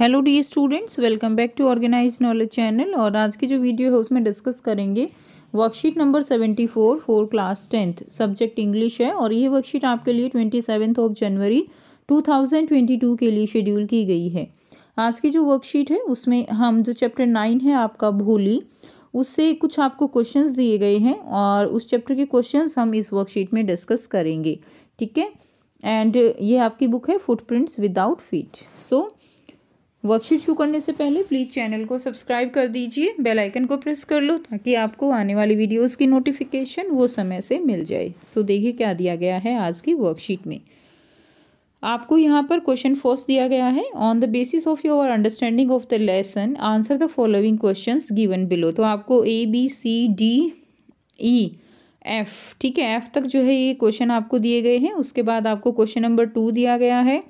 Hello the students welcome back to organise knowledge channel और आज की जो वीडियो है उसमें डिस्कस करेंगे worksheet number seventy four four class tenth subject English है और ये वर्कशीट आपके लिए twenty seventh of January two thousand twenty two के लिए शेड्यूल की गई है आज की जो वर्कशीट है उसमें हम जो चैप्टर नाइन है आपका भोली उससे कुछ आपको क्वेश्चन दिए गए हैं और उस चैप्टर के क्वेश्चन हम इस वर्कशीट में डिस्कस करेंगे ठीक है एंड ये आपकी बुक है footprints without feet so worksheet शुरू करने से पहले प्लीज़ चैनल को सब्सक्राइब कर दीजिए बेल आइकन को प्रेस कर लो ताकि आपको आने वाली वीडियोस की नोटिफिकेशन वो समय से मिल जाए सो देखिए क्या दिया गया है आज की वर्कशीट में आपको यहाँ पर क्वेश्चन फोर्स दिया गया है on the basis of your understanding of the lesson answer the following question given below तो आपको A B C D E F ठीक है एफ तक जो है ये क्वेश्चन आपको दिए गए हैं उसके बाद आपको क्वेश्चन नंबर टू दिया गया है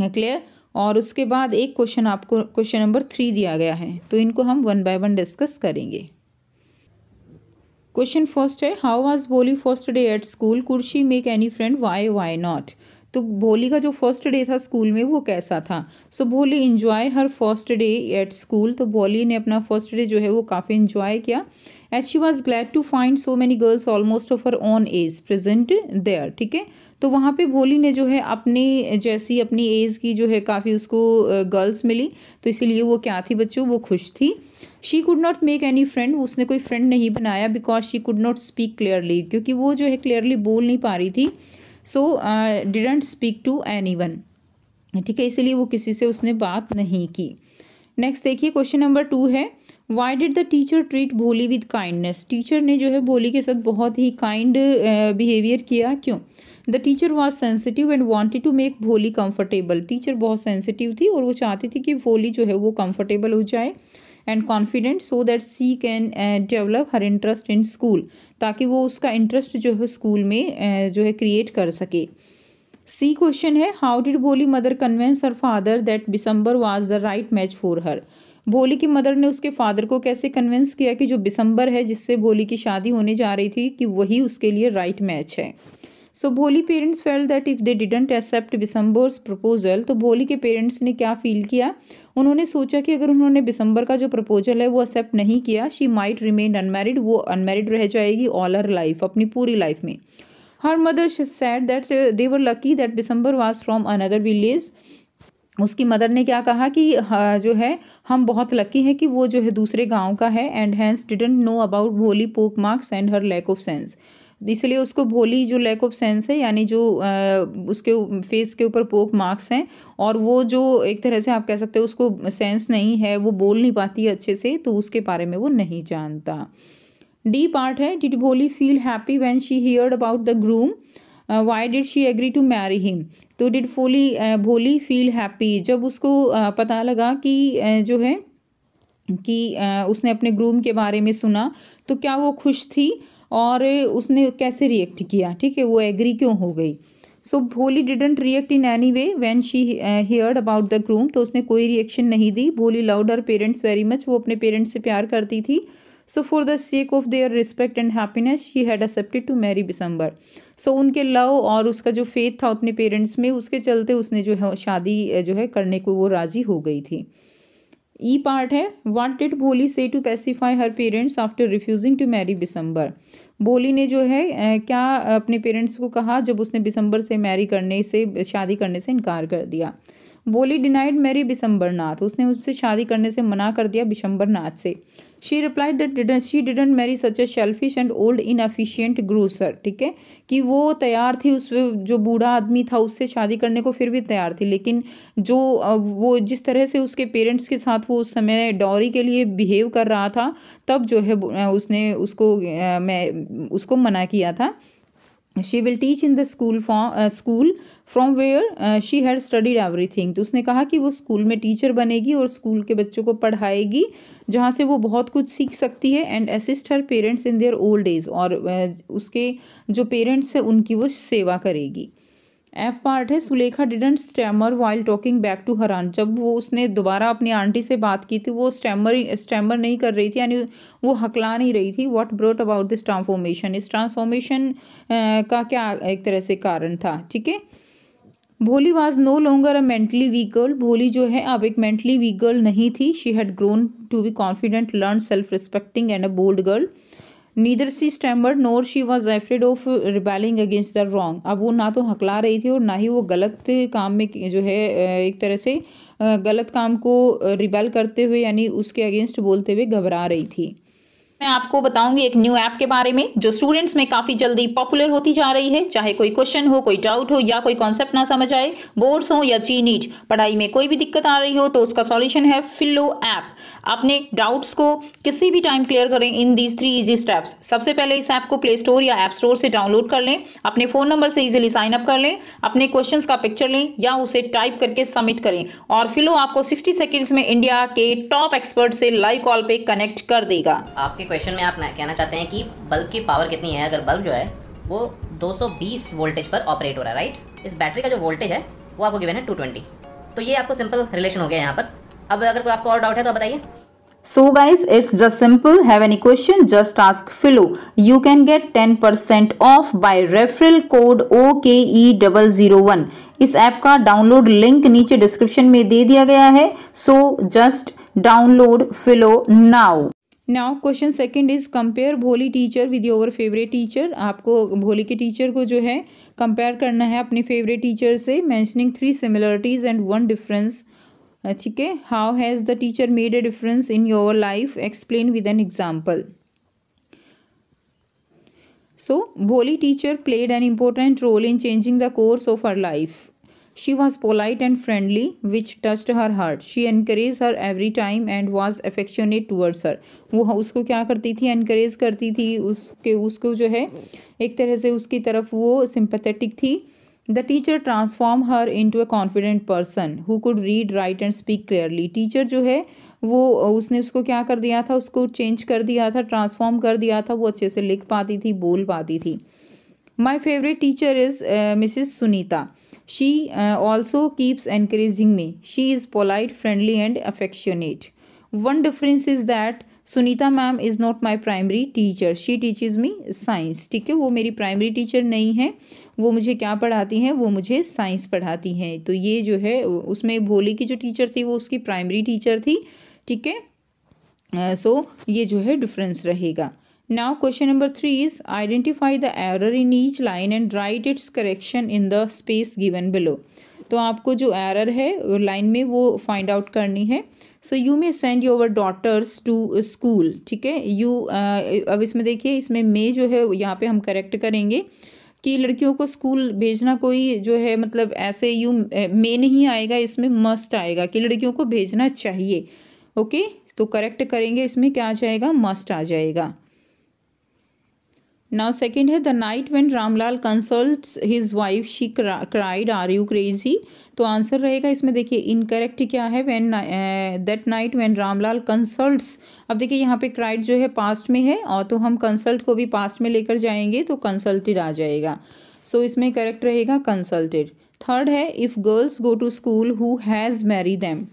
क्लियर और उसके बाद एक क्वेश्चन आपको क्वेश्चन नंबर थ्री दिया गया है तो इनको हम वन बाय वन डिस्कस करेंगे क्वेश्चन फर्स्ट है how was Bholi first day at school कुर्सी make any friend why why not तो भोली का जो फर्स्ट डे था स्कूल में वो कैसा था सो Bholi enjoy her first day at school तो भोली ने अपना फर्स्ट डे जो है वो काफ़ी इन्जॉय किया at she was glad to find so many girls almost of her own age present there ठीक है तो वहाँ पे भोली ने जो है अपने जैसी अपनी एज की जो है काफ़ी उसको गर्ल्स मिली तो इसीलिए वो क्या थी बच्चों वो खुश थी she could not make any friend उसने कोई फ्रेंड नहीं बनाया because she could not speak clearly क्योंकि वो जो है क्लियरली बोल नहीं पा रही थी so didn't speak to anyone ठीक है इसीलिए वो किसी से उसने बात नहीं की नेक्स्ट देखिए क्वेश्चन नंबर टू है why did the teacher treat Bholi with kindness teacher ने जो है भोली के साथ बहुत ही काइंड बिहेवियर uh, किया क्यों the teacher was sensitive and wanted to make Bholi comfortable teacher बहुत सेंसिटिव थी और वो चाहती थी कि भोली जो है वो कंफर्टेबल हो जाए and confident so that she can develop her interest in school ताकि वो उसका इंटरेस्ट जो है स्कूल में uh, जो है क्रिएट कर सके सी क्वेश्चन है how did Bholi mother convince her father that Bishamber was the right match for her Bholi की मदर ने उसके फादर को कैसे कन्विंस किया कि जो दिसंबर है जिससे भोली की शादी होने जा रही थी कि वही उसके लिए राइट मैच है so Bholi parents felt that if they didn't accept Bishamber's proposal तो भोली के पेरेंट्स ने क्या फील किया उन्होंने सोचा कि अगर उन्होंने बिसम्बर का जो प्रपोजल है वो एक्सेप्ट नहीं किया शी माइट रिमेन अनमेरिड वो अनमेरिड रह जाएगी ऑल हर लाइफ अपनी पूरी लाइफ में her mother said that they were lucky that Bishambar was from another village उसकी मदर ने क्या कहा कि जो है हम बहुत लकी हैं कि वो जो है दूसरे गांव का है and hence didn't know about Bholi pock marks and her lack of sense इसलिए उसको भोली जो लैक ऑफ सेंस है यानी जो उसके फेस के ऊपर पोक मार्क्स हैं और वो जो एक तरह से आप कह सकते हो उसको सेंस नहीं है वो बोल नहीं पाती है अच्छे से तो उसके बारे में वो नहीं जानता डी पार्ट है did Bholi feel happy when she heard about the groom why did she agree to marry him तो did Bholi Bholi feel happy जब उसको uh, पता लगा कि uh, जो है कि उसने अपने ग्रूम के बारे में सुना तो क्या वो खुश थी और उसने कैसे रिएक्ट किया ठीक है वो एग्री क्यों हो गई so Bholi didn't react in any way when she heard about the groom तो उसने कोई रिएक्शन नहीं दी Bholi loved her parents very much वो अपने पेरेंट्स से प्यार करती थी so for the sake of their respect and happiness she had accepted to marry Bishambar so उनके लव और उसका जो फेथ था अपने पेरेंट्स में उसके चलते उसने जो है शादी जो है करने को वो राजी हो गई थी ई पार्ट है वाट did Bholi say to pacify her parents after refusing to marry Bishambar Bholi ने जो है क्या अपने पेरेंट्स को कहा जब उसने दिसंबर से मैरी करने से शादी करने से इनकार कर दिया बोली डिनाइड मैरी बिशंबर नाथ उसने उससे शादी करने से मना कर दिया बिशंबर नाथ से she replied that didn't she didn't marry such a selfish and old efficient grocer ठीक है कि वो तैयार थी उस जो बूढ़ा आदमी था उससे शादी करने को फिर भी तैयार थी लेकिन जो वो जिस तरह से उसके पेरेंट्स के साथ वो उस समय डॉरी के लिए बिहेव कर रहा था तब जो है उसने उसको मैं उसको मना किया था she will teach in the school school school from where she had studied everything तो उसने कहा कि वो स्कूल में टीचर बनेगी और स्कूल के बच्चों को पढ़ाएगी जहाँ से वो बहुत कुछ सीख सकती है and assist her parents in their old age और uh, उसके जो पेरेंट्स हैं उनकी वो सेवा करेगी एफ पार्ट है Sulekha didn't stammer while talking back to हरान जब वो उसने दोबारा अपनी आंटी से बात की थी वो स्टैमर स्टैमर नहीं कर रही थी यानी वो हकला नहीं रही थी what brought about this transformation इस ट्रांसफॉर्मेशन का क्या एक तरह से कारण था ठीक है Bholi was no longer a mentally weak girl Bholi जो है अब एक मेंटली वीक गर्ल नहीं थी she had grown to be confident learn self respecting and a bold girl neither she stammered nor she was afraid of rebelling against the wrong अब वो ना तो हकला रही थी और ना ही वो गलत काम में जो है एक तरह से गलत काम को रिबेल करते हुए यानी उसके अगेंस्ट बोलते हुए घबरा रही थी मैं आपको बताऊंगी एक न्यू ऐप के बारे में जो स्टूडेंट्स में काफ़ी जल्दी पॉपुलर होती जा रही है चाहे कोई क्वेश्चन हो कोई डाउट हो या कोई कॉन्सेप्ट ना समझ आए बोर्ड्स हो या ची नीट पढ़ाई में कोई भी दिक्कत आ रही हो तो उसका सॉल्यूशन है फिलो ऐप अपने डाउट्स को किसी भी टाइम क्लियर करें in these three easy steps सबसे पहले इस ऐप को प्ले स्टोर या ऐप स्टोर से डाउनलोड कर लें अपने फ़ोन नंबर से इजिली साइन अप कर लें अपने क्वेश्चन का पिक्चर लें या उसे टाइप करके सबमिट करें और फिलो आपको सिक्सटी सेकेंड्स में इंडिया के टॉप एक्सपर्ट से लाइव कॉल पे कनेक्ट कर देगा आपके क्वेश्चन में आप कहना चाहते हैं कि बल्ब की पावर कितनी है अगर बल्ब जो है वो 220 वोल्टेज पर ऑपरेट हो रहा है राइट इस बैटरी का जो वोल्टेज है वो आपको गिवन है 220 तो ये आपको सिंपल रिलेशन हो गया यहाँ पर अब अगर कोई आपको और डाउट है तो बताइए So guys, it's just simple. Have any question? Just ask Philo. You can get 10% के ई डबल जीरो वन इस ऐप का डाउनलोड लिंक नीचे डिस्क्रिप्शन में दे दिया गया है so just download Filo now now question second is compare Bholi teacher with your favourite teacher आपको भोली के टीचर को जो है कंपेयर करना है अपने फेवरेट टीचर से mentioning three similarities and one difference ठीक है how has the teacher made a difference in your life explain with an example so Bholi teacher played an important role in changing the course of our life She was polite and friendly, which touched her heart. She encouraged her every time and was affectionate towards her. वो उसको क्या करती थी encourage करती थी उसके उसको जो है एक तरह से उसकी तरफ वो sympathetic थी the teacher transform her into a confident person who could read write and speak clearly teacher जो है वो उसने उसको क्या कर दिया था उसको चेंज कर दिया था ट्रांसफॉर्म कर दिया था वो अच्छे से लिख पाती थी बोल पाती थी my favourite teacher is Mrs Sunita she uh, also keeps encouraging me she is polite friendly and affectionate one difference is that Sunita ma'am is not my primary teacher. She teaches me science. ठीक है वो मेरी primary teacher नहीं है वो मुझे क्या पढ़ाती हैं वो मुझे साइंस पढ़ाती हैं तो ये जो है उसमें भोली की जो टीचर थी वो उसकी प्राइमरी टीचर थी ठीक है सो ये जो है डिफरेंस रहेगा Now question number 3 is identify the error in each line and write its correction in the space given below. तो आपको जो एरर है लाइन में वो फाइंड आउट करनी है so you may send your daughters to school ठीक है यू uh, अब इसमें देखिए इसमें मे जो है यहाँ पे हम करेक्ट करेंगे कि लड़कियों को स्कूल भेजना कोई जो है मतलब ऐसे यू मे uh, नहीं आएगा इसमें मस्ट आएगा कि लड़कियों को भेजना चाहिए ओके तो करेक्ट करेंगे इसमें क्या आ जाएगा मस्ट आ जाएगा नाउ सेकेंड है the night when Ramlal consult his wife she cried are you crazy तो आंसर रहेगा इसमें देखिए इनकरेक्ट क्या है when that night when Ramlal consults अब देखिए यहाँ पे क्राइड जो है पास्ट में है और तो हम कंसल्ट को भी पास्ट में लेकर जाएंगे तो कंसल्टेड आ जाएगा सो so, इसमें करेक्ट रहेगा कंसल्टेड थर्ड है if girls go to school who has marry them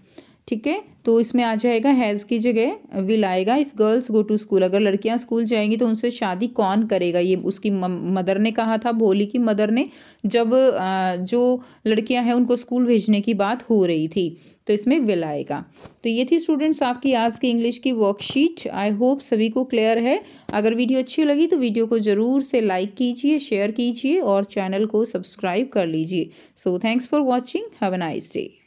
ठीक है तो इसमें आ जाएगा हैज़ की जगह विल uh, आएगा if girls go to school अगर लड़कियां स्कूल जाएंगी तो उनसे शादी कौन करेगा ये उसकी मदर ने कहा था भोली की मदर ने जब uh, जो लड़कियां हैं उनको स्कूल भेजने की बात हो रही थी तो इसमें विल आएगा तो ये थी स्टूडेंट्स आपकी आज की इंग्लिश की वर्कशीट आई होप सभी को क्लियर है अगर वीडियो अच्छी लगी तो वीडियो को ज़रूर से लाइक कीजिए शेयर कीजिए और चैनल को सब्सक्राइब कर लीजिए so thanks for watching have a nice day